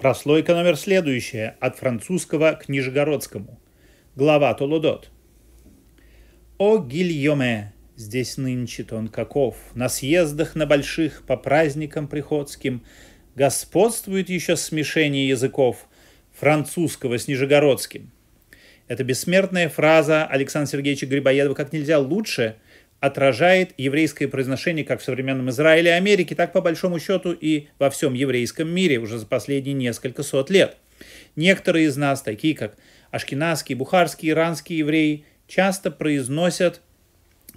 Прослойка номер следующая, от французского к нижегородскому. Глава Толудот. «О, Гильоме, здесь нынче он каков, на съездах на больших, по праздникам приходским, господствует еще смешение языков, французского с нижегородским». Это бессмертная фраза Александра Сергеевича Грибоедова как нельзя лучше – отражает еврейское произношение как в современном Израиле и Америке, так по большому счету и во всем еврейском мире уже за последние несколько сот лет. Некоторые из нас, такие как ашкенадские, бухарские, иранские евреи, часто произносят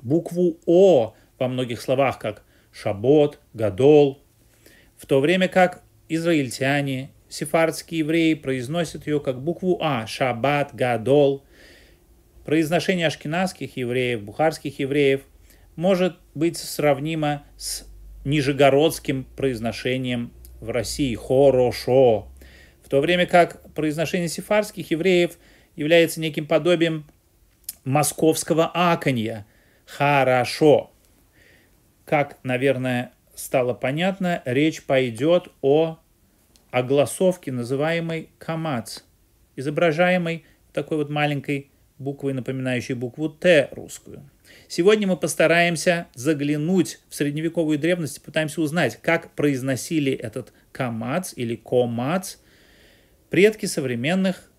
букву «о» во многих словах, как «шабот», «гадол», в то время как израильтяне, сефардские евреи произносят ее как букву «а» шабат, «шаббат», «гадол». Произношение ашкенадских евреев, бухарских евреев – может быть сравнима с нижегородским произношением в России «хорошо», в то время как произношение сифарских евреев является неким подобием московского аконья «хорошо». Как, наверное, стало понятно, речь пойдет о огласовке, называемой «камац», изображаемой такой вот маленькой буквой, напоминающей букву «Т» русскую – Сегодня мы постараемся заглянуть в средневековую древность пытаемся узнать, как произносили этот камац или комац предки современных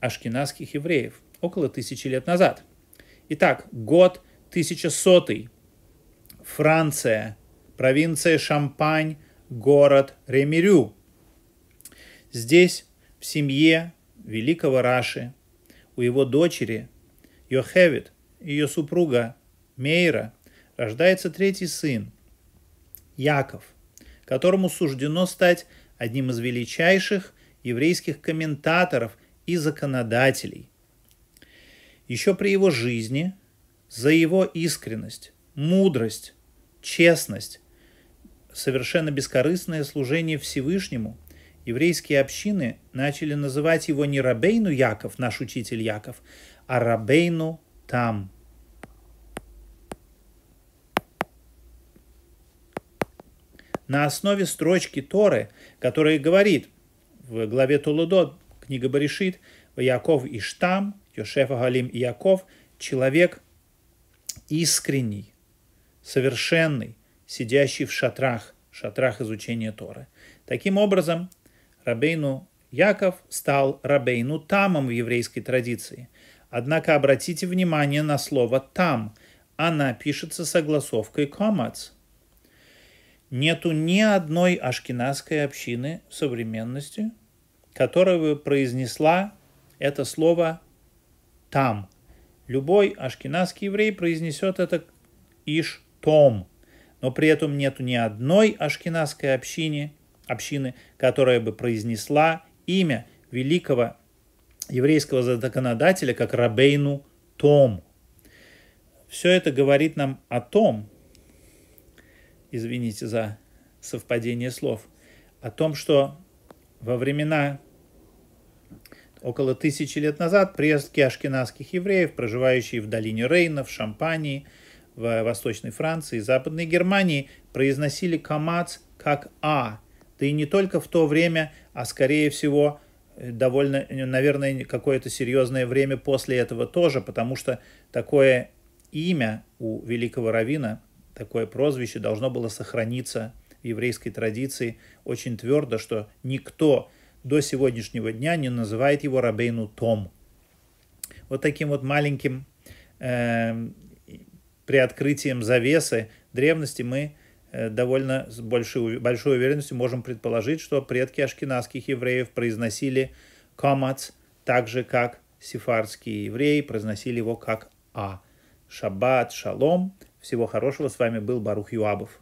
ашкенадских евреев около тысячи лет назад. Итак, год 1100. Франция, провинция Шампань, город Ремирю. Здесь, в семье великого Раши, у его дочери Йохевит – ее супруга Мейра, рождается третий сын, Яков, которому суждено стать одним из величайших еврейских комментаторов и законодателей. Еще при его жизни за его искренность, мудрость, честность, совершенно бескорыстное служение Всевышнему – еврейские общины начали называть его не Рабейну Яков, наш учитель Яков, а Рабейну там. На основе строчки Торы, которая говорит в главе Тулудот, книга Баришит, Яков Иштам, Йошефа Галим и Яков, человек искренний, совершенный, сидящий в шатрах, шатрах изучения Торы. Таким образом, Рабейну Яков стал Рабейну Тамом в еврейской традиции, Однако обратите внимание на слово «там». Она пишется согласовкой «комац». Нету ни одной ашкенадской общины в современности, которая бы произнесла это слово «там». Любой ашкенадский еврей произнесет это «иш том», но при этом нету ни одной ашкенадской общины, общины, которая бы произнесла имя великого еврейского законодателя как Рабейну Том. Все это говорит нам о том, извините за совпадение слов, о том, что во времена около тысячи лет назад приездки ашкенадских евреев, проживающие в долине Рейна, в Шампании, в Восточной Франции и Западной Германии, произносили камац как «а», да и не только в то время, а скорее всего – довольно, наверное, какое-то серьезное время после этого тоже, потому что такое имя у великого равина, такое прозвище должно было сохраниться в еврейской традиции очень твердо, что никто до сегодняшнего дня не называет его Рабейну Том. Вот таким вот маленьким э, приоткрытием завесы древности мы Э, довольно с большой, большой уверенностью можем предположить, что предки ашкенадских евреев произносили комац так же, как сефардские евреи произносили его как А. Шаббат, шалом. Всего хорошего. С вами был Барух Юабов.